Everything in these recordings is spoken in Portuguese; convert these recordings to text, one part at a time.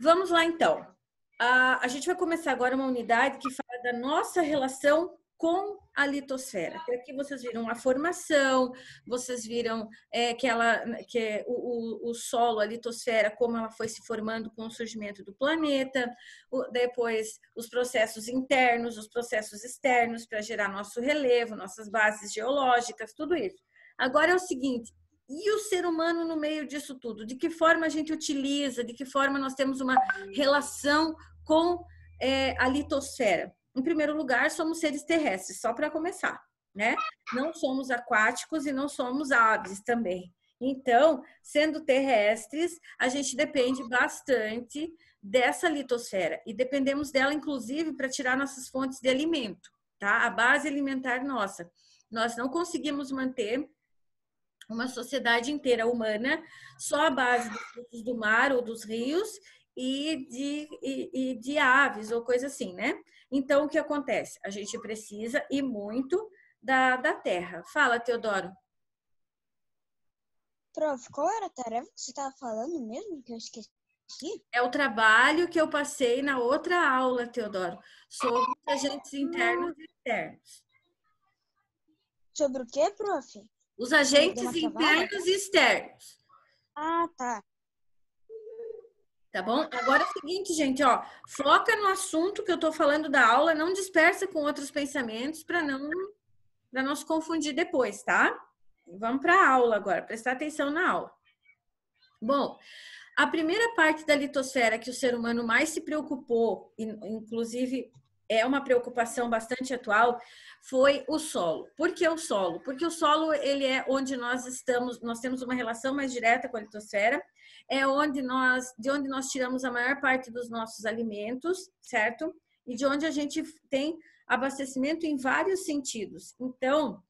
Vamos lá então. A, a gente vai começar agora uma unidade que fala da nossa relação com a litosfera. Aqui vocês viram a formação, vocês viram é, que, ela, que o, o, o, solo, a litosfera, como ela foi se formando com o surgimento do planeta, o, depois os processos internos, os processos externos para gerar nosso relevo, nossas bases geológicas, tudo isso. Agora é o seguinte, e o ser humano no meio disso tudo? De que forma a gente utiliza, de que forma nós temos uma relação com é, a litosfera? Em primeiro lugar, somos seres terrestres, só para começar, né? Não somos aquáticos e não somos aves também. Então, sendo terrestres, a gente depende bastante dessa litosfera e dependemos dela, inclusive, para tirar nossas fontes de alimento, tá? A base alimentar nossa. Nós não conseguimos manter uma sociedade inteira humana só à base dos do mar ou dos rios e de, e, e de aves ou coisa assim, né? Então, o que acontece? A gente precisa e muito da, da terra. Fala, Teodoro. Prof, qual era a tarefa que você estava falando mesmo que eu esqueci? É o trabalho que eu passei na outra aula, Teodoro, sobre agentes internos e externos. Sobre o que, prof? Os agentes internos e externos. Ah, tá. Tá bom? Agora é o seguinte, gente, ó, foca no assunto que eu tô falando da aula, não dispersa com outros pensamentos para não não se confundir depois, tá? Vamos para a aula agora, prestar atenção na aula. Bom, a primeira parte da litosfera que o ser humano mais se preocupou, inclusive é uma preocupação bastante atual, foi o solo. Por que o solo? Porque o solo ele é onde nós estamos, nós temos uma relação mais direta com a litosfera, é onde nós, de onde nós tiramos a maior parte dos nossos alimentos, certo? E de onde a gente tem abastecimento em vários sentidos. Então,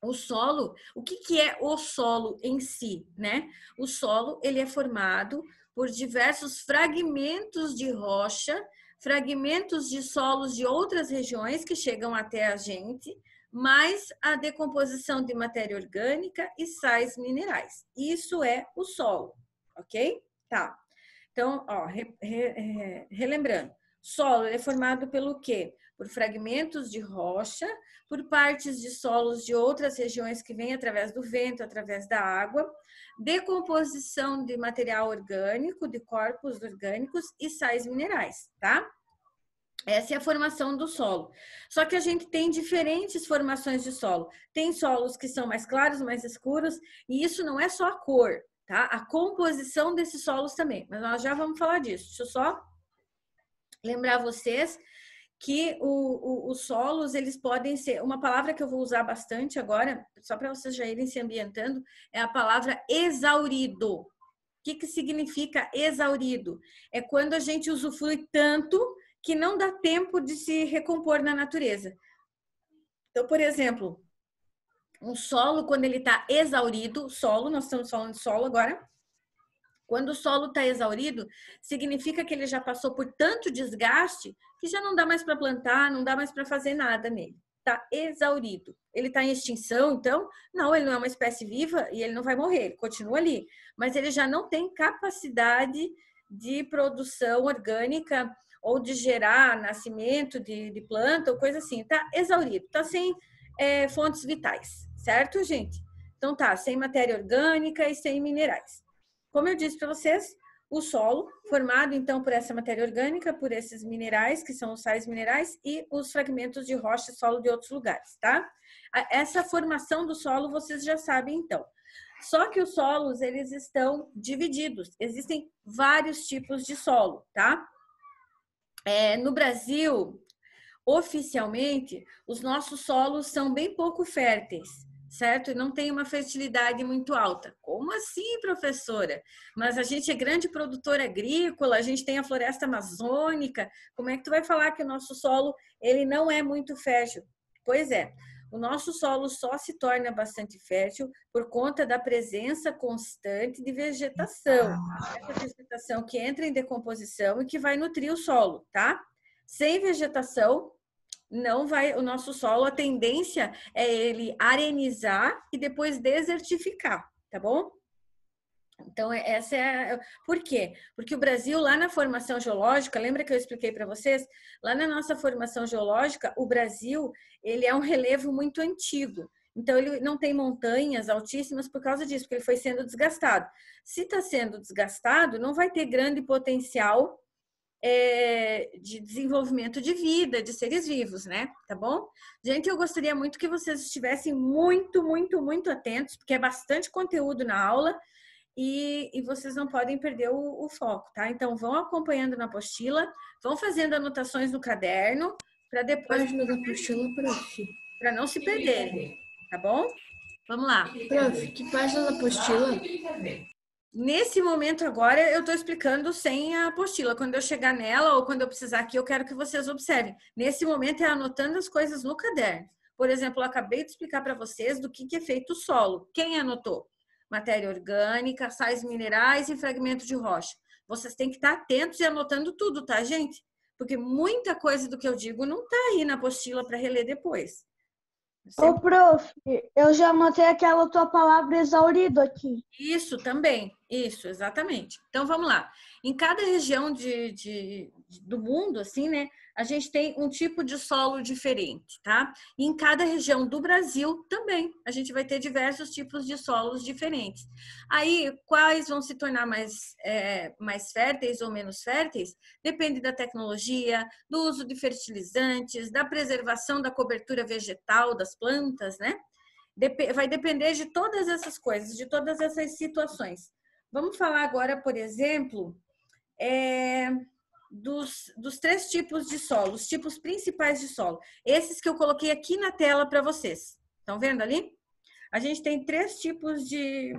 o solo, o que, que é o solo em si, né? O solo ele é formado por diversos fragmentos de rocha fragmentos de solos de outras regiões que chegam até a gente, mais a decomposição de matéria orgânica e sais minerais. Isso é o solo, ok? Tá. Então, ó, re, re, re, relembrando, solo é formado pelo quê? por fragmentos de rocha, por partes de solos de outras regiões que vêm através do vento, através da água, decomposição de material orgânico, de corpos orgânicos e sais minerais, tá? Essa é a formação do solo. Só que a gente tem diferentes formações de solo. Tem solos que são mais claros, mais escuros, e isso não é só a cor, tá? A composição desses solos também. Mas nós já vamos falar disso. Deixa eu só lembrar vocês que o, o, os solos eles podem ser uma palavra que eu vou usar bastante agora só para vocês já irem se ambientando é a palavra exaurido o que, que significa exaurido é quando a gente usufrui tanto que não dá tempo de se recompor na natureza então por exemplo um solo quando ele está exaurido solo nós estamos falando de solo agora quando o solo está exaurido significa que ele já passou por tanto desgaste que já não dá mais para plantar, não dá mais para fazer nada nele. Está exaurido. Ele está em extinção, então? Não, ele não é uma espécie viva e ele não vai morrer, ele continua ali. Mas ele já não tem capacidade de produção orgânica ou de gerar nascimento de, de planta ou coisa assim. Está exaurido, está sem é, fontes vitais, certo, gente? Então tá, sem matéria orgânica e sem minerais. Como eu disse para vocês, o solo, formado então por essa matéria orgânica, por esses minerais, que são os sais minerais, e os fragmentos de rocha e solo de outros lugares, tá? Essa formação do solo vocês já sabem então. Só que os solos, eles estão divididos. Existem vários tipos de solo, tá? É, no Brasil, oficialmente, os nossos solos são bem pouco férteis certo? E não tem uma fertilidade muito alta. Como assim, professora? Mas a gente é grande produtor agrícola, a gente tem a floresta amazônica. Como é que tu vai falar que o nosso solo ele não é muito fértil? Pois é. O nosso solo só se torna bastante fértil por conta da presença constante de vegetação. Ah. Essa vegetação que entra em decomposição e que vai nutrir o solo, tá? Sem vegetação, não vai, o nosso solo, a tendência é ele arenizar e depois desertificar, tá bom? Então, é, essa é. Por quê? Porque o Brasil, lá na formação geológica, lembra que eu expliquei para vocês? Lá na nossa formação geológica, o Brasil ele é um relevo muito antigo. Então, ele não tem montanhas altíssimas por causa disso, porque ele foi sendo desgastado. Se está sendo desgastado, não vai ter grande potencial é, de desenvolvimento de vida, de seres vivos, né? Tá bom? Gente, eu gostaria muito que vocês estivessem muito, muito, muito atentos, porque é bastante conteúdo na aula e, e vocês não podem perder o, o foco, tá? Então, vão acompanhando na apostila, vão fazendo anotações no caderno, para depois. Página da apostila, prof. Para não se perderem, tá bom? Vamos lá. Prof, que página da apostila? Nesse momento agora, eu estou explicando sem a apostila. Quando eu chegar nela ou quando eu precisar aqui, eu quero que vocês observem. Nesse momento, é anotando as coisas no caderno. Por exemplo, eu acabei de explicar para vocês do que, que é feito o solo. Quem anotou? Matéria orgânica, sais minerais e fragmento de rocha. Vocês têm que estar atentos e anotando tudo, tá, gente? Porque muita coisa do que eu digo não está aí na apostila para reler depois. Você... Ô, prof, eu já anotei aquela tua palavra exaurido aqui. Isso também, isso, exatamente. Então vamos lá. Em cada região de, de, de, do mundo, assim, né, a gente tem um tipo de solo diferente, tá? E em cada região do Brasil também, a gente vai ter diversos tipos de solos diferentes. Aí, quais vão se tornar mais, é, mais férteis ou menos férteis? Depende da tecnologia, do uso de fertilizantes, da preservação da cobertura vegetal das plantas, né? vai depender de todas essas coisas, de todas essas situações. Vamos falar agora, por exemplo, é, dos, dos três tipos de solo, os tipos principais de solo. Esses que eu coloquei aqui na tela para vocês. Estão vendo ali? A gente tem três tipos de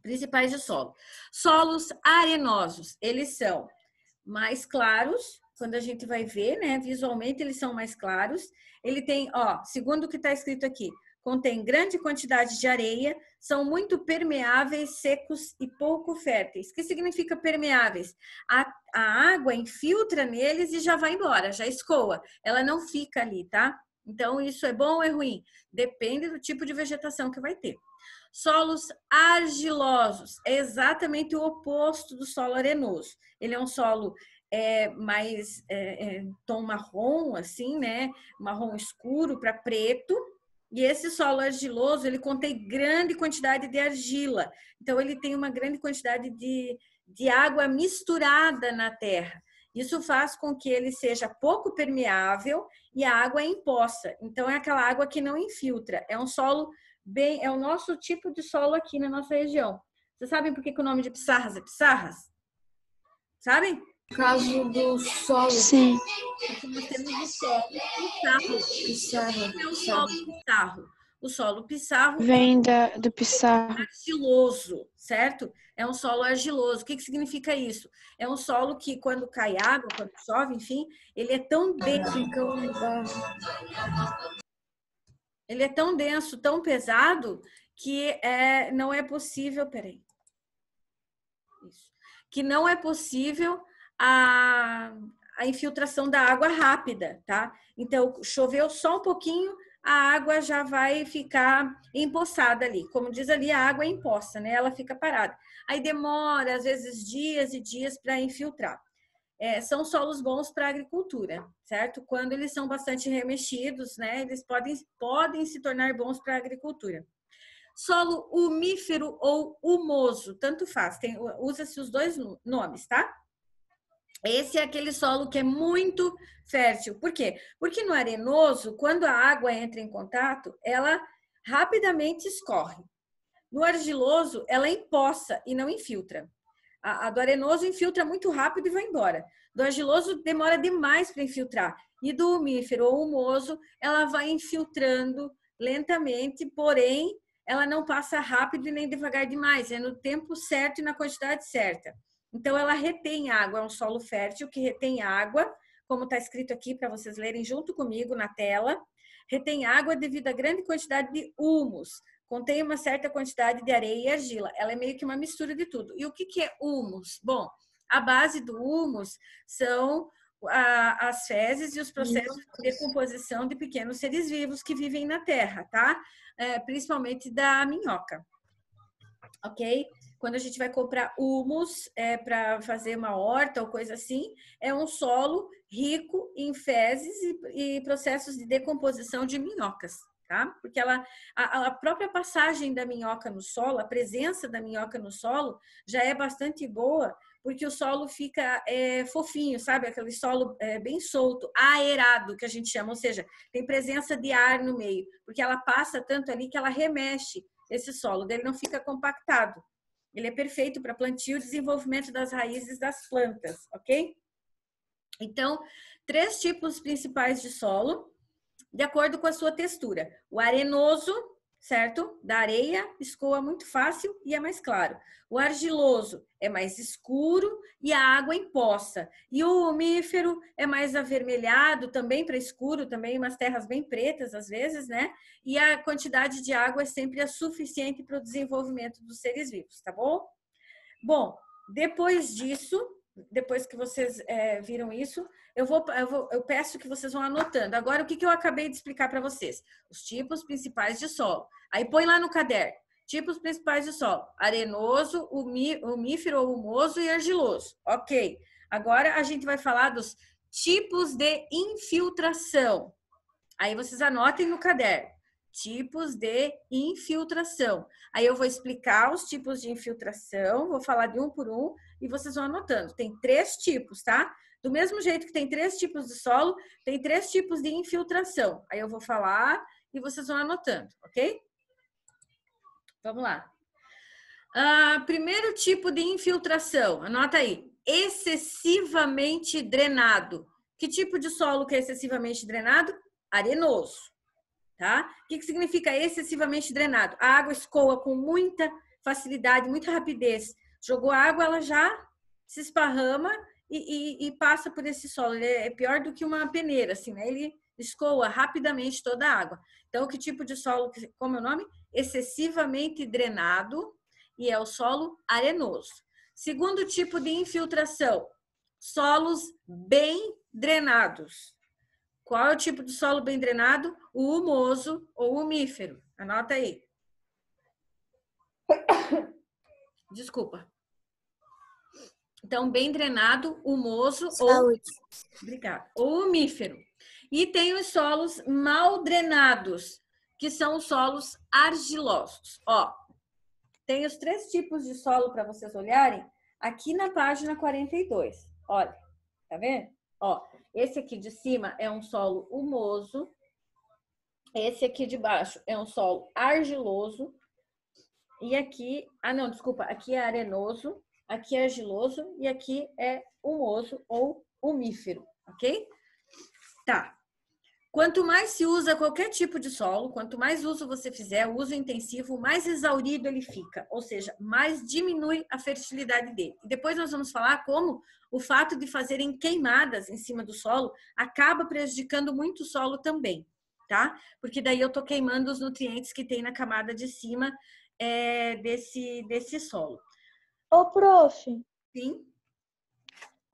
principais de solo. Solos arenosos, eles são mais claros, quando a gente vai ver, né, visualmente eles são mais claros. Ele tem, ó, segundo o que está escrito aqui, contém grande quantidade de areia, são muito permeáveis, secos e pouco férteis. O que significa permeáveis? A, a, água infiltra neles e já vai embora, já escoa. Ela não fica ali, tá? Então, isso é bom ou é ruim? Depende do tipo de vegetação que vai ter. Solos argilosos é exatamente o oposto do solo arenoso. Ele é um solo é, mais é, é, tom marrom, assim, né? Marrom escuro para preto, e esse solo argiloso, ele contém grande quantidade de argila. Então, ele tem uma grande quantidade de, de água misturada na terra. Isso faz com que ele seja pouco permeável e a água é imposta. Então, é aquela água que não infiltra. É um solo bem... É o nosso tipo de solo aqui na nossa região. Vocês sabem por que, que o nome de pissarras é pissarras? Sabem? caso do solo. Sim. Nós temos o solo pissarro. Pissarro. O solo pissarro. O solo pissarro. Vem é da, do pissarro. Argiloso, certo? É um solo argiloso. O que, que significa isso? É um solo que, quando cai água, quando chove, enfim, ele é tão denso. Ele é tão denso, tão pesado, que é, não é possível. Peraí. Isso. Que não é possível a, a infiltração da água rápida, tá? Então, choveu só um pouquinho, a água já vai ficar empoçada ali. Como diz ali, a água é empoça, né? Ela fica parada. Aí demora, às vezes, dias e dias para infiltrar. É, são solos bons para agricultura, certo? Quando eles são bastante remexidos, né? Eles podem, podem se tornar bons para agricultura. Solo umífero ou humoso, tanto faz, usa-se os dois nomes, tá? Esse é aquele solo que é muito fértil. Por quê? Porque no arenoso, quando a água entra em contato, ela rapidamente escorre. No argiloso, ela empoça e não infiltra. A, a do arenoso infiltra muito rápido e vai embora. Do argiloso, demora demais para infiltrar. E do humífero ou humoso, ela vai infiltrando lentamente, porém, ela não passa rápido e nem devagar demais. É no tempo certo e na quantidade certa. Então, ela retém água, é um solo fértil que retém água, como está escrito aqui para vocês lerem junto comigo na tela. Retém água devido à grande quantidade de humus, contém uma certa quantidade de areia e argila. Ela é meio que uma mistura de tudo. E o que, que é humus? Bom, a base do humus são a, as fezes e os processos de decomposição de pequenos seres vivos que vivem na Terra, tá? É, principalmente da minhoca. Ok? Quando a gente vai comprar humus é, para fazer uma horta ou coisa assim, é um solo rico em fezes e, e processos de decomposição de minhocas. Tá? Porque ela, a, a, própria passagem da minhoca no solo, a presença da minhoca no solo já é bastante boa, porque o solo fica é, fofinho, sabe? Aquele solo é, bem solto, aerado, que a gente chama, ou seja, tem presença de ar no meio, porque ela passa tanto ali que ela remexe esse solo, dele não fica compactado, ele é perfeito para plantio e desenvolvimento das raízes das plantas, ok? Então, três tipos principais de solo, de acordo com a sua textura: o arenoso, certo? Da areia escoa muito fácil e é mais claro. O argiloso é mais escuro e a água em poça. E o homífero é mais avermelhado, também para escuro, também umas terras bem pretas às vezes, né? E a quantidade de água é sempre a suficiente para o desenvolvimento dos seres vivos, tá bom? Bom, depois disso, depois que vocês é, viram isso, eu, vou, eu, vou, eu peço que vocês vão anotando. Agora, o que, que eu acabei de explicar para vocês? Os tipos principais de solo. Aí põe lá no caderno. Tipos principais de solo: arenoso, umi, umífero ou humoso e argiloso. Ok. Agora a gente vai falar dos tipos de infiltração. Aí vocês anotem no caderno. Tipos de infiltração. Aí eu vou explicar os tipos de infiltração, vou falar de um por um e vocês vão anotando. Tem três tipos, tá? Do mesmo jeito que tem três tipos de solo, tem três tipos de infiltração. Aí eu vou falar e vocês vão anotando, ok? Vamos lá. Uh, primeiro tipo de infiltração, anota aí, excessivamente drenado. Que tipo de solo que é excessivamente drenado? Arenoso, tá? O que, que significa excessivamente drenado? A água escoa com muita facilidade, muita rapidez Jogou água, ela já se esparrama e, e, e passa por esse solo. Ele é pior do que uma peneira, assim, né? Ele escoa rapidamente toda a água. Então, que tipo de solo, como é o nome? Excessivamente drenado e é o solo arenoso. Segundo tipo de infiltração, solos bem drenados. Qual é o tipo de solo bem drenado? O humoso ou umífero. Anota aí. Desculpa. Então, bem drenado, humoso Saúde. ou Obrigada. ou humífero. E tem os solos mal drenados, que são os solos argilosos. Ó, tem os três tipos de solo para vocês olharem aqui na página 42. Olha, tá vendo? Ó, esse aqui de cima é um solo humoso, esse aqui de baixo é um solo argiloso e aqui, ah não, desculpa, aqui é arenoso, aqui é argiloso e aqui é humoso ou umífero, ok? Tá. Quanto mais se usa qualquer tipo de solo, quanto mais uso você fizer, uso intensivo, mais exaurido ele fica, ou seja, mais diminui a fertilidade dele. depois nós vamos falar como o fato de fazerem queimadas em cima do solo acaba prejudicando muito o solo também, tá? Porque daí eu tô queimando os nutrientes que tem na camada de cima é, desse, desse solo. Ô, prof. Sim.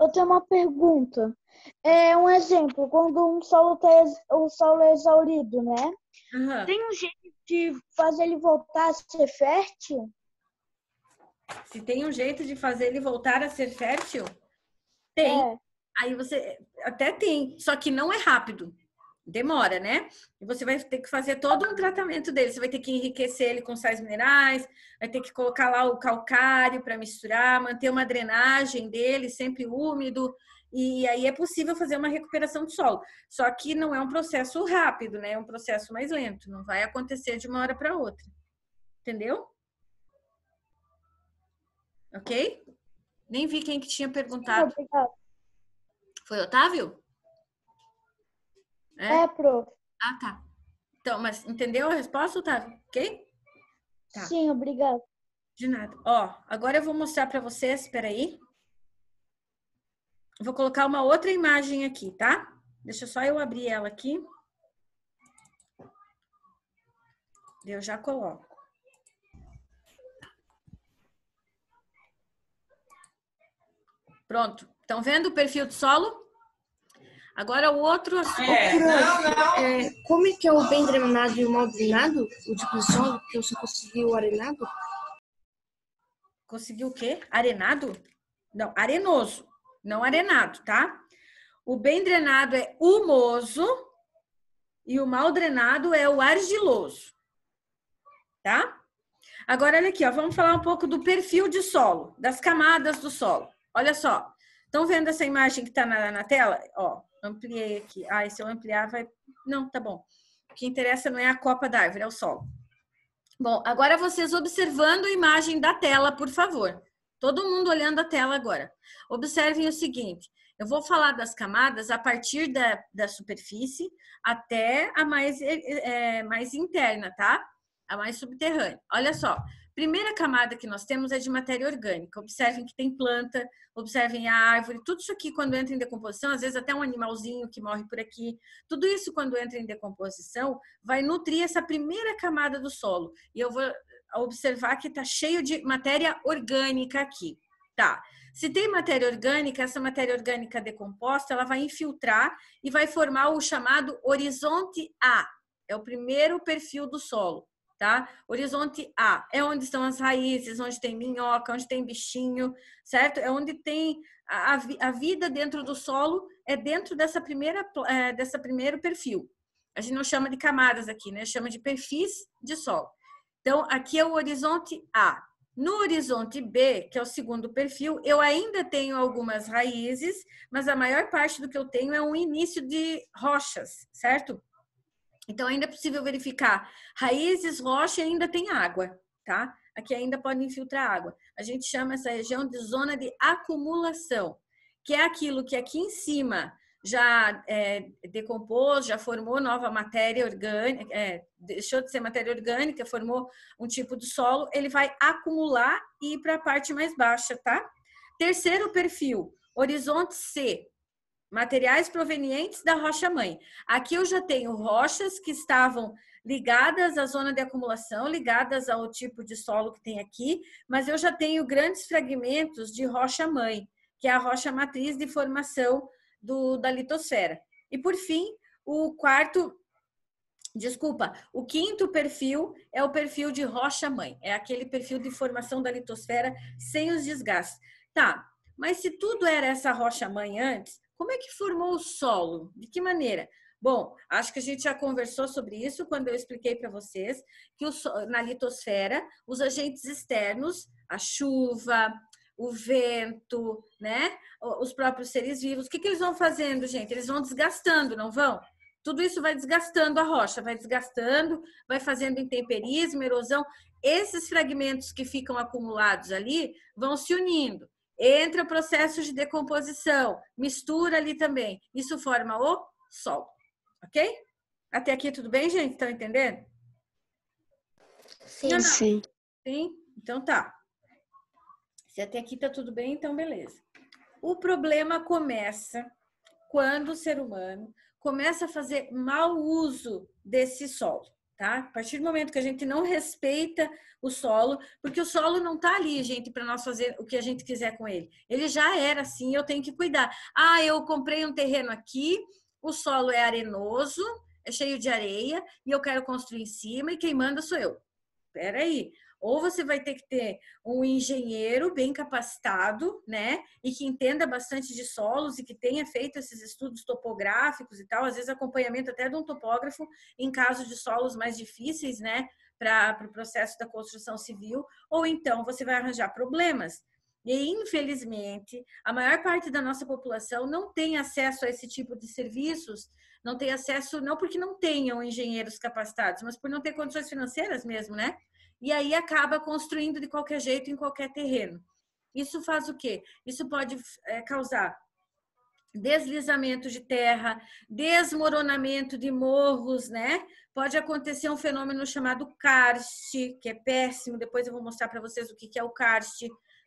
Eu tenho uma pergunta. É um exemplo, quando um solo tá o solo é exaurido, né? Uhum. Tem um jeito de fazer ele voltar a ser fértil? Se tem um jeito de fazer ele voltar a ser fértil? Tem. É. Aí você até tem, só que não é rápido demora, né? E você vai ter que fazer todo um tratamento dele. Você vai ter que enriquecer ele com sais minerais, vai ter que colocar lá o calcário para misturar, manter uma drenagem dele sempre úmido. E aí é possível fazer uma recuperação do solo. Só que não é um processo rápido, né? É um processo mais lento. Não vai acontecer de uma hora para outra. Entendeu? Ok? Nem vi quem que tinha perguntado. Foi Otávio? É, é prof. Ah, tá. Então, mas entendeu a resposta, Otávio? Ok? Tá. Sim, obrigado. De nada. Ó, agora eu vou mostrar para vocês, Peraí, Vou colocar uma outra imagem aqui, tá? Deixa só eu abrir ela aqui. Eu já coloco. Pronto. Estão vendo o perfil de solo? Agora o outro assunto. É, não, não. É, como é que é o bem drenado e o mal drenado? O tipo de solo que eu só consegui o arenado? Conseguiu o quê? Arenado? Não, arenoso, não arenado, tá? O bem drenado é humoso e o mal drenado é o argiloso, tá? Agora, olha aqui, ó, vamos falar um pouco do perfil de solo, das camadas do solo. Olha só, estão vendo essa imagem que está na, na tela? Ó, Ampliei aqui. Ah, e se eu ampliar vai... Não, tá bom. O que interessa não é a copa da árvore, é o sol. Bom, agora vocês observando a imagem da tela, por favor. Todo mundo olhando a tela agora. Observem o seguinte: eu vou falar das camadas a partir da, da superfície até a mais, é, mais interna, tá? A mais subterrânea. Olha só, Primeira camada que nós temos é de matéria orgânica. Observem que tem planta, observem a árvore, tudo isso aqui quando entra em decomposição, às vezes até um animalzinho que morre por aqui, tudo isso quando entra em decomposição vai nutrir essa primeira camada do solo. E eu vou observar que está cheio de matéria orgânica aqui. Tá. Se tem matéria orgânica, essa matéria orgânica decomposta, ela vai infiltrar e vai formar o chamado horizonte A. É o primeiro perfil do solo tá? Horizonte A é onde estão as raízes, onde tem minhoca, onde tem bichinho, certo? É onde tem a, a vida dentro do solo, é dentro dessa primeira, é, dessa primeiro perfil. A gente não chama de camadas aqui, né? Chama de perfis de solo. Então, aqui é o horizonte A. No horizonte B, que é o segundo perfil, eu ainda tenho algumas raízes, mas a maior parte do que eu tenho é um início de rochas, certo? Então, ainda é possível verificar raízes, rocha e ainda tem água, tá? Aqui ainda pode infiltrar água. A gente chama essa região de zona de acumulação, que é aquilo que aqui em cima já é, decompôs, já formou nova matéria orgânica, é, deixou de ser matéria orgânica, formou um tipo de solo, ele vai acumular e ir para a parte mais baixa, tá? Terceiro perfil, horizonte C, materiais provenientes da rocha-mãe. Aqui eu já tenho rochas que estavam ligadas à zona de acumulação, ligadas ao tipo de solo que tem aqui, mas eu já tenho grandes fragmentos de rocha-mãe, que é a rocha matriz de formação do, da litosfera. E por fim, o quarto, desculpa, o quinto perfil é o perfil de rocha-mãe, é aquele perfil de formação da litosfera sem os desgastes. Tá, mas se tudo era essa rocha-mãe antes, como é que formou o solo? De que maneira? Bom, acho que a gente já conversou sobre isso quando eu expliquei para vocês que na litosfera os agentes externos, a chuva, o vento, né? Os próprios seres vivos, o que, que eles vão fazendo, gente? Eles vão desgastando, não vão? Tudo isso vai desgastando a rocha, vai desgastando, vai fazendo intemperismo, erosão. Esses fragmentos que ficam acumulados ali vão se unindo entra o processo de decomposição, mistura ali também. Isso forma o Sol, ok? Até aqui tudo bem, gente? Estão entendendo? Sim, não, não. sim. Sim? Então tá. Se até aqui tá tudo bem, então beleza. O problema começa quando o ser humano começa a fazer mau uso desse solo tá? A partir do momento que a gente não respeita o solo, porque o solo não tá ali, gente, para nós fazer o que a gente quiser com ele. Ele já era assim, eu tenho que cuidar. Ah, eu comprei um terreno aqui, o solo é arenoso, é cheio de areia e eu quero construir em cima e quem manda sou eu. Peraí, ou você vai ter que ter um engenheiro bem capacitado, né? E que entenda bastante de solos e que tenha feito esses estudos topográficos e tal, às vezes acompanhamento até de um topógrafo em caso de solos mais difíceis, né? Para o pro processo da construção civil, ou então você vai arranjar problemas. E, infelizmente, a maior parte da nossa população não tem acesso a esse tipo de serviços, não tem acesso, não porque não tenham engenheiros capacitados, mas por não ter condições financeiras mesmo, né? e aí acaba construindo de qualquer jeito em qualquer terreno. Isso faz o quê? Isso pode é, causar deslizamento de terra, desmoronamento de morros, né? Pode acontecer um fenômeno chamado karst, que é péssimo. Depois eu vou mostrar para vocês o que é o karst,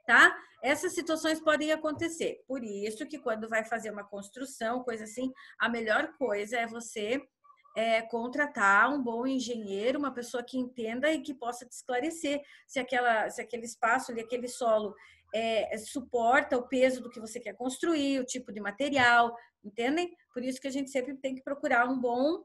tá? Essas situações podem acontecer. Por isso que quando vai fazer uma construção, coisa assim, a melhor coisa é você é, contratar um bom engenheiro, uma pessoa que entenda e que possa te esclarecer se, aquela, se aquele espaço ali, aquele solo é, suporta o peso do que você quer construir, o tipo de material, entendem? Por isso que a gente sempre tem que procurar um bom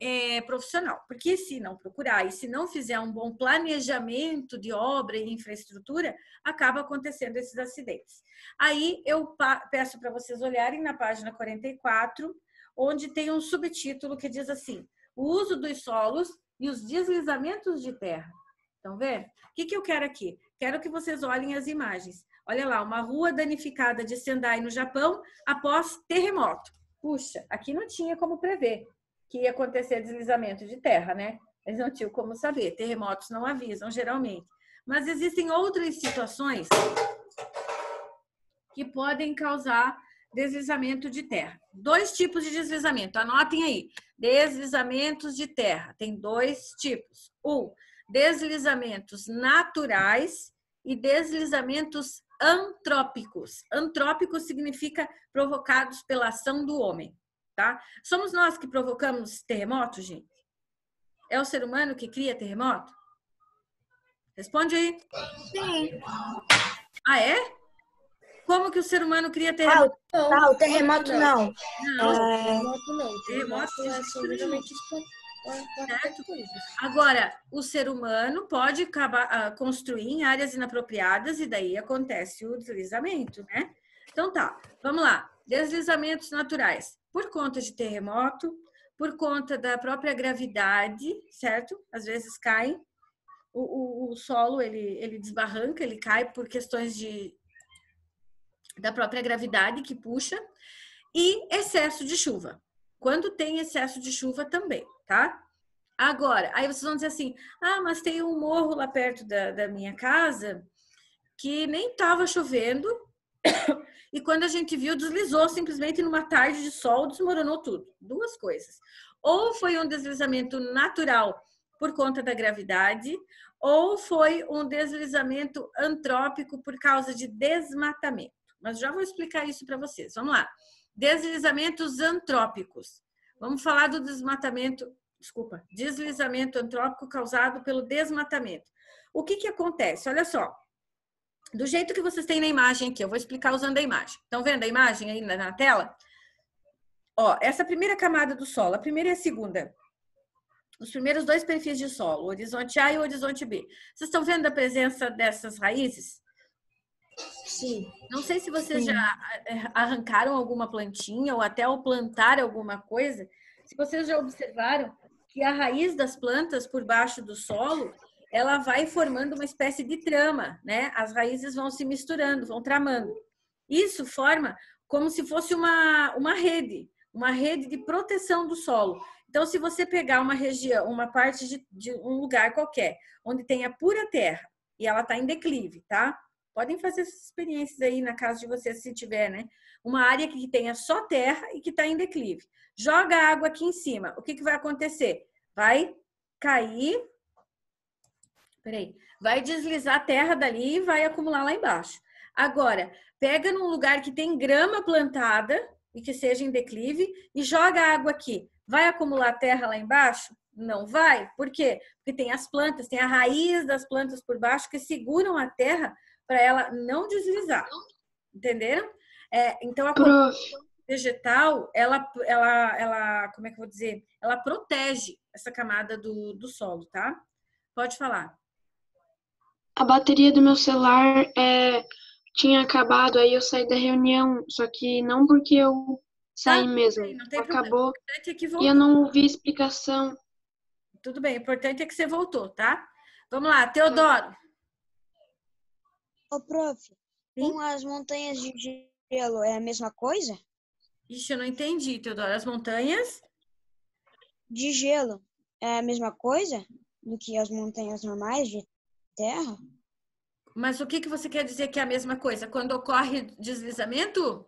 é, profissional, porque se não procurar e se não fizer um bom planejamento de obra e infraestrutura, acaba acontecendo esses acidentes. Aí eu peço para vocês olharem na página 44 onde tem um subtítulo que diz assim: o uso dos solos e os deslizamentos de terra. Estão vendo? O que, que eu quero aqui? Quero que vocês olhem as imagens. Olha lá, uma rua danificada de Sendai, no Japão, após terremoto. Puxa, aqui não tinha como prever que ia acontecer deslizamento de terra, né? Eles não tinham como saber. Terremotos não avisam, geralmente. Mas existem outras situações que podem causar deslizamento de terra. Dois tipos de deslizamento, anotem aí. Deslizamentos de terra, tem dois tipos. Um, deslizamentos naturais e deslizamentos antrópicos. Antrópicos significa provocados pela ação do homem, tá? Somos nós que provocamos terremotos, gente? É o ser humano que cria terremoto? Responde aí. Sim. Ah, é? como que o ser humano cria ah, terremoto? Ah, o terremoto não. Não, terremoto é, não. Terremoto, é, é, é Certo? Agora, o ser humano pode acabar, ah, construir em áreas inapropriadas e daí acontece o deslizamento, né? Então tá, vamos lá. Deslizamentos naturais. Por conta de terremoto, por conta da própria gravidade, certo? Às vezes caem. O, o, o solo ele, ele desbarranca, ele cai por questões de, da própria gravidade que puxa, e excesso de chuva. Quando tem excesso de chuva também, tá? Agora, aí vocês vão dizer assim: ah, mas tem um morro lá perto da, da minha casa que nem estava chovendo, e quando a gente viu, deslizou simplesmente numa tarde de sol, desmoronou tudo. Duas coisas. Ou foi um deslizamento natural por conta da gravidade, ou foi um deslizamento antrópico por causa de desmatamento mas já vou explicar isso para vocês. Vamos lá. Deslizamentos antrópicos. Vamos falar do desmatamento, desculpa, deslizamento antrópico causado pelo desmatamento. O que que acontece? Olha só. Do jeito que vocês têm na imagem aqui, eu vou explicar usando a imagem. Estão vendo a imagem aí na, na tela? Ó, essa primeira camada do solo, a primeira e a segunda, os primeiros dois perfis de solo, o horizonte A e o horizonte B. Vocês estão vendo a presença dessas raízes? Sim. Não sei se vocês Sim. já eh, eh, arrancaram alguma plantinha ou até ao plantar alguma coisa, se vocês já observaram que a raiz das plantas por baixo do solo, ela vai formando uma espécie de trama, né? As raízes vão se misturando, vão tramando. Isso forma como se fosse uma, uma rede, uma rede de proteção do solo. Então, se você pegar uma região, uma parte de, de um lugar qualquer, onde tem a pura terra e ela está em declive, tá? Podem fazer essas experiências aí na casa de vocês, se tiver, né? Uma área que tenha só terra e que está em declive. Joga a água aqui em cima. O que, que vai acontecer? Vai cair. Peraí. Vai deslizar a terra dali e vai acumular lá embaixo. Agora, pega num lugar que tem grama plantada e que seja em declive e joga a água aqui. Vai acumular terra lá embaixo? Não vai. Por quê? Porque tem as plantas, tem a raiz das plantas por baixo que seguram a terra para ela não deslizar. Entenderam? É, então a vegetal, ela, ela, ela, como é que eu vou dizer? Ela protege essa camada do, do solo, tá? Pode falar. A bateria do meu celular é, tinha acabado, aí eu saí da reunião, só que não porque eu saí ah, mesmo. Não tem Acabou. É e eu não ouvi explicação. Tudo bem, o importante é que você voltou, tá? Vamos lá, Teodoro. Ô, prof, com as montanhas de gelo é a mesma coisa? Ixi, eu não entendi, Teodoro. As montanhas? De gelo é a mesma coisa do que as montanhas normais de terra? Mas o que, que você quer dizer que é a mesma coisa? Quando ocorre deslizamento?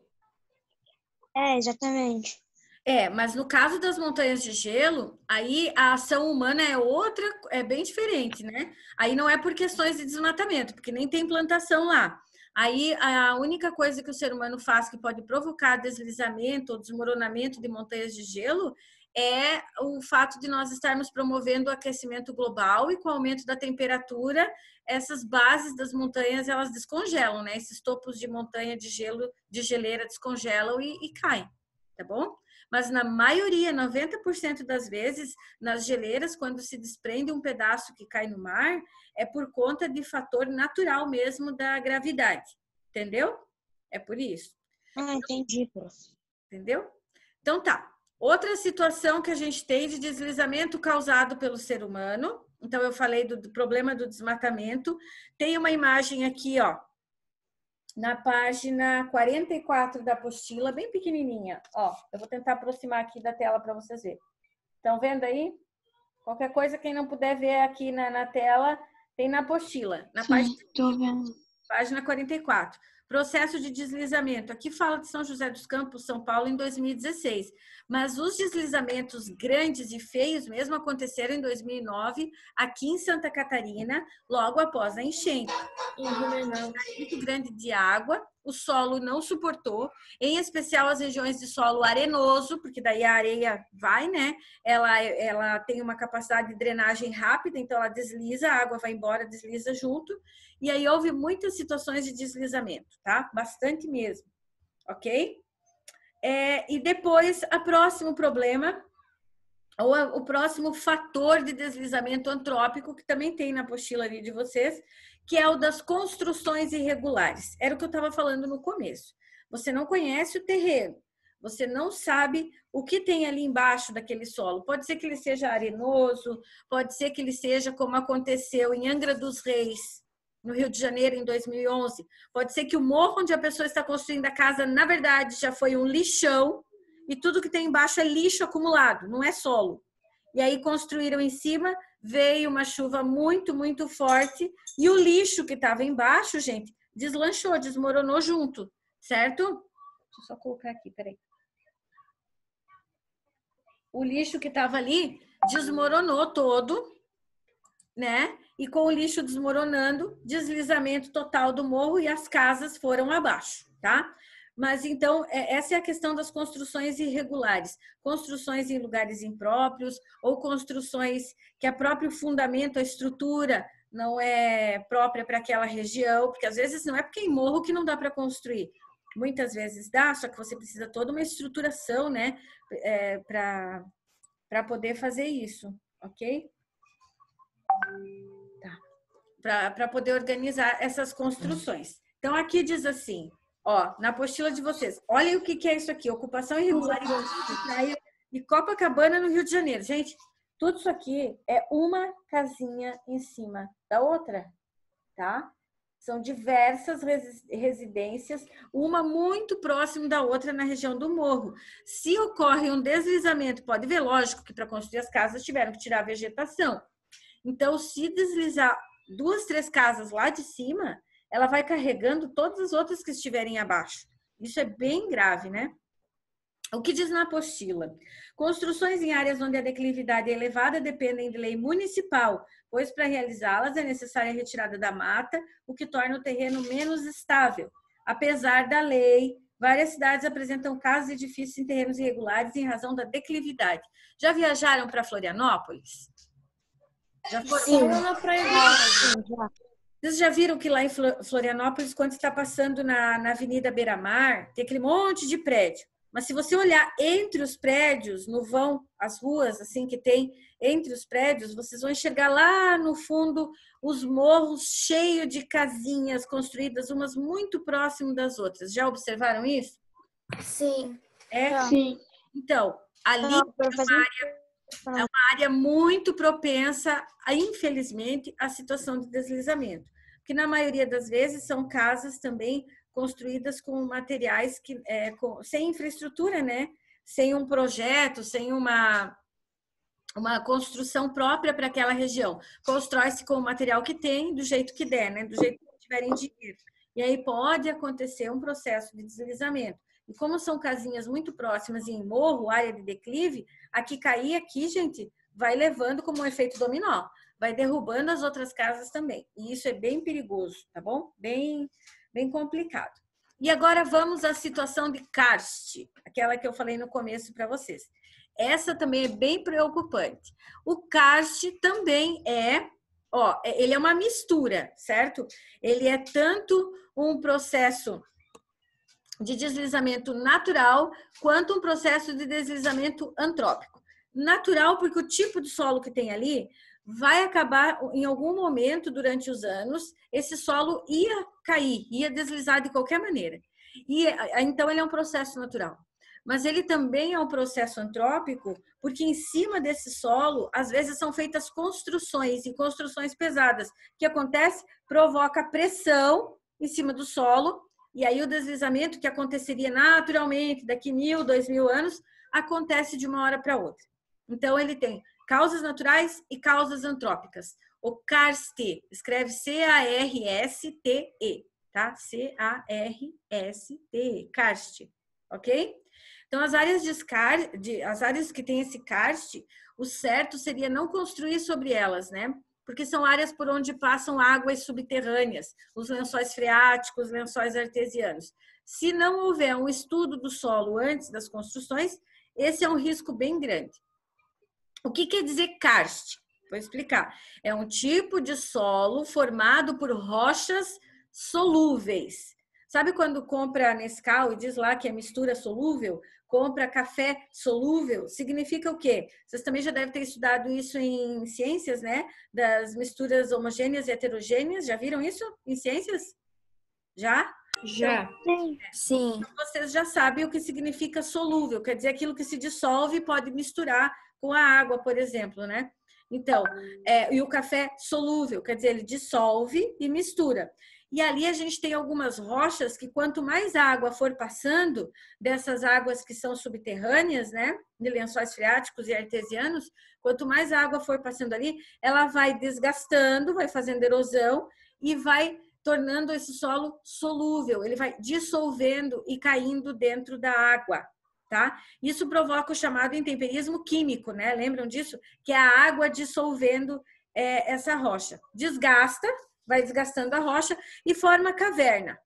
É, exatamente. É, mas no caso das montanhas de gelo, aí a ação humana é outra, é bem diferente, né? Aí não é por questões de desmatamento, porque nem tem plantação lá. Aí a única coisa que o ser humano faz que pode provocar deslizamento ou desmoronamento de montanhas de gelo é o fato de nós estarmos promovendo o aquecimento global e com o aumento da temperatura, essas bases das montanhas elas descongelam, né? Esses topos de montanha de gelo, de geleira descongelam e, e caem, tá bom? mas na maioria, 90% das vezes, nas geleiras, quando se desprende um pedaço que cai no mar, é por conta de fator natural mesmo da gravidade, entendeu? É por isso. Ah, entendi, Entendeu? Então tá. Outra situação que a gente tem de deslizamento causado pelo ser humano. Então eu falei do, do problema do desmatamento. Tem uma imagem aqui, ó, na página 44 da apostila, bem pequenininha. Ó, eu vou tentar aproximar aqui da tela para vocês verem. Estão vendo aí? Qualquer coisa, quem não puder ver aqui na, na tela, tem na apostila, na Sim, página, tô vendo. página 44. Processo de deslizamento. Aqui fala de São José dos Campos, São Paulo, em 2016. Mas os deslizamentos grandes e feios mesmo aconteceram em 2009, aqui em Santa Catarina, logo após a enchente. Um muito grande de água o solo não suportou, em especial as regiões de solo arenoso, porque daí a areia vai, né? Ela, ela tem uma capacidade de drenagem rápida, então ela desliza, a água vai embora, desliza junto. E aí houve muitas situações de deslizamento, tá? Bastante mesmo, ok? É, e depois, o próximo problema, ou a, o próximo fator de deslizamento antrópico, que também tem na apostila ali de vocês, que é o das construções irregulares. Era o que eu estava falando no começo. Você não conhece o terreno, você não sabe o que tem ali embaixo daquele solo. Pode ser que ele seja arenoso, pode ser que ele seja como aconteceu em Angra dos Reis, no Rio de Janeiro, em 2011. Pode ser que o morro onde a pessoa está construindo a casa, na verdade, já foi um lixão e tudo que tem embaixo é lixo acumulado, não é solo e aí construíram em cima, veio uma chuva muito, muito forte, e o lixo que estava embaixo, gente, deslanchou, desmoronou junto, certo? Deixa eu só colocar aqui, peraí. O lixo que estava ali desmoronou todo, né? E com o lixo desmoronando, deslizamento total do morro e as casas foram abaixo, tá? Mas então, é, essa é a questão das construções irregulares, construções em lugares impróprios ou construções que a próprio fundamento, a estrutura não é própria para aquela região, porque às vezes não é porque é em morro que não dá para construir. Muitas vezes dá, só que você precisa toda uma estruturação, né, é, para poder fazer isso, ok? Tá. Para poder organizar essas construções. Então, aqui diz assim: Ó, na apostila de vocês. Olhem o que, que é isso aqui: ocupação irregular em praia e Copacabana, no Rio de Janeiro. Gente, tudo isso aqui é uma casinha em cima da outra, tá? São diversas residências, uma muito próximo da outra na região do morro. Se ocorre um deslizamento, pode ver, lógico, que para construir as casas tiveram que tirar a vegetação. Então, se deslizar duas, três casas lá de cima, ela vai carregando todas as outras que estiverem abaixo. Isso é bem grave, né? O que diz na apostila? Construções em áreas onde a declividade é elevada dependem de lei municipal, pois para realizá-las é necessária a retirada da mata, o que torna o terreno menos estável. Apesar da lei, várias cidades apresentam casos de edifícios em terrenos irregulares em razão da declividade. Já viajaram para Florianópolis? Já foram? Sim. Sim. Vocês já viram que lá em Florianópolis, quando está passando na, na Avenida Beira Mar, tem aquele monte de prédio. Mas se você olhar entre os prédios, no vão, as ruas assim que tem entre os prédios, vocês vão enxergar lá no fundo os morros cheios de casinhas construídas, umas muito próximo das outras. Já observaram isso? Sim. É? Sim. Então, ali é uma área é uma área muito propensa, a, infelizmente, à situação de deslizamento que na maioria das vezes são casas também construídas com materiais que é, com, sem infraestrutura, né? Sem um projeto, sem uma uma construção própria para aquela região. Constrói-se com o material que tem, do jeito que der, né? Do jeito que tiverem dinheiro. E aí pode acontecer um processo de deslizamento. E como são casinhas muito próximas em morro, área de declive, aqui cair aqui, gente, vai levando como um efeito dominó vai derrubando as outras casas também. E isso é bem perigoso, tá bom? Bem, bem complicado. E agora vamos à situação de karst, aquela que eu falei no começo para vocês. Essa também é bem preocupante. O karst também é, ó, é, ele é uma mistura, certo? Ele é tanto um processo de deslizamento natural quanto um processo de deslizamento antrópico. Natural porque o tipo de solo que tem ali vai acabar em algum momento durante os anos, esse solo ia cair, ia deslizar de qualquer maneira. E então ele é um processo natural. Mas ele também é um processo antrópico, porque em cima desse solo, às vezes são feitas construções e construções pesadas. O que acontece? Provoca pressão em cima do solo, e aí o deslizamento que aconteceria naturalmente daqui mil, dois mil anos, acontece de uma hora para outra. Então ele tem causas naturais e causas antrópicas. O CARST, escreve C-A-R-S-T-E, tá? C-A-R-S-T-E, CARST, ok? Então, as áreas, de, de, as áreas que tem esse CARST, o certo seria não construir sobre elas, né? Porque são áreas por onde passam águas subterrâneas, os lençóis freáticos, os lençóis artesianos. Se não houver um estudo do solo antes das construções, esse é um risco bem grande. O que quer dizer karst? Vou explicar. É um tipo de solo formado por rochas solúveis. Sabe quando compra Nescau e diz lá que é mistura solúvel? Compra café solúvel? Significa o quê? Vocês também já devem ter estudado isso em ciências, né? Das misturas homogêneas e heterogêneas. Já viram isso em ciências? Já? Já. Sim. Sim. Então, vocês já sabem o que significa solúvel. Quer dizer, aquilo que se dissolve pode misturar com a água, por exemplo, né? Então, é, e o café solúvel, quer dizer, ele dissolve e mistura. E ali a gente tem algumas rochas que, quanto mais água for passando dessas águas que são subterrâneas, né, de lençóis freáticos e artesianos, quanto mais água for passando ali, ela vai desgastando, vai fazendo erosão e vai tornando esse solo solúvel, ele vai dissolvendo e caindo dentro da água tá? Isso provoca o chamado intemperismo químico, né? Lembram disso? Que é a água dissolvendo é, essa rocha. Desgasta, vai desgastando a rocha e forma caverna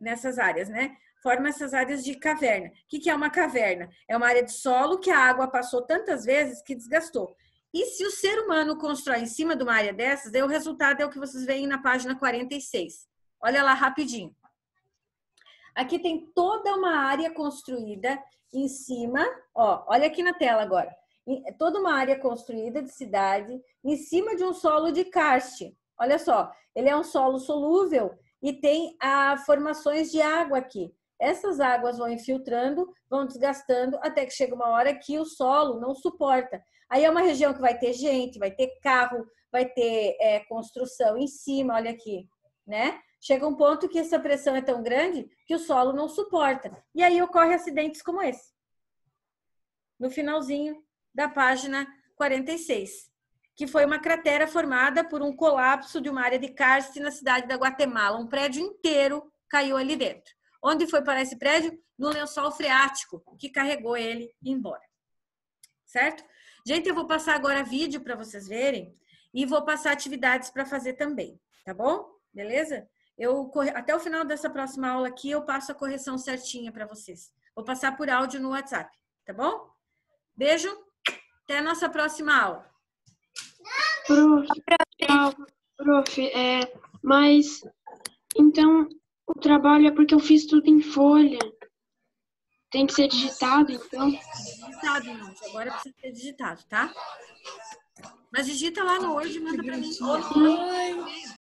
nessas áreas, né? Forma essas áreas de caverna. O que é uma caverna? É uma área de solo que a água passou tantas vezes que desgastou. E se o ser humano constrói em cima de uma área dessas, aí o resultado é o que vocês veem na página 46. Olha lá rapidinho. Aqui tem toda uma área construída que em cima, ó, olha aqui na tela agora, é toda uma área construída de cidade em cima de um solo de karst. Olha só, ele é um solo solúvel e tem a ah, formações de água aqui. Essas águas vão infiltrando, vão desgastando, até que chega uma hora que o solo não suporta. Aí é uma região que vai ter gente, vai ter carro, vai ter é, construção em cima, olha aqui né? Chega um ponto que essa pressão é tão grande que o solo não suporta. E aí ocorre acidentes como esse. No finalzinho da página 46, que foi uma cratera formada por um colapso de uma área de cárcere na cidade da Guatemala. Um prédio inteiro caiu ali dentro. Onde foi para esse prédio? No lençol freático, que carregou ele embora. Certo? Gente, eu vou passar agora vídeo para vocês verem e vou passar atividades para fazer também, tá bom? beleza? Eu até o final dessa próxima aula aqui eu passo a correção certinha para vocês. Vou passar por áudio no WhatsApp, tá bom? Beijo. Até a nossa próxima aula. Prof, tchau, prof é, mas então o trabalho é porque eu fiz tudo em folha. Tem que ser digitado, então? Digitado, não. Agora precisa ser digitado, tá? Mas digita lá no Word e manda para mim. Oi.